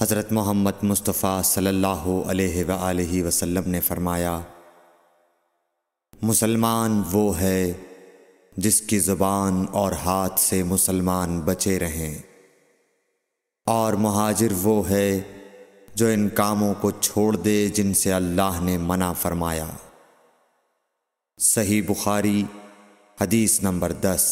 हज़रत मोहम्मद मुस्तफ़ा सल्ला वसल्लम ने फरमाया मुसलमान वो है जिसकी ज़ुबान और हाथ से मुसलमान बचे रहें और महाजिर वो है जो इन कामों को छोड़ दे जिनसे अल्लाह ने मना फरमाया सही बुखारी हदीस नंबर दस